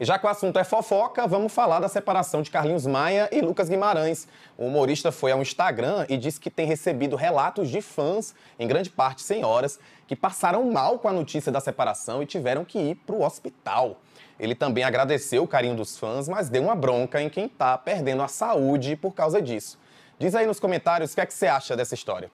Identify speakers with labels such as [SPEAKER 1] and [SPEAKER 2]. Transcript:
[SPEAKER 1] E já que o assunto é fofoca, vamos falar da separação de Carlinhos Maia e Lucas Guimarães. O humorista foi ao Instagram e disse que tem recebido relatos de fãs, em grande parte senhoras, que passaram mal com a notícia da separação e tiveram que ir para o hospital. Ele também agradeceu o carinho dos fãs, mas deu uma bronca em quem está perdendo a saúde por causa disso. Diz aí nos comentários o que, é que você acha dessa história.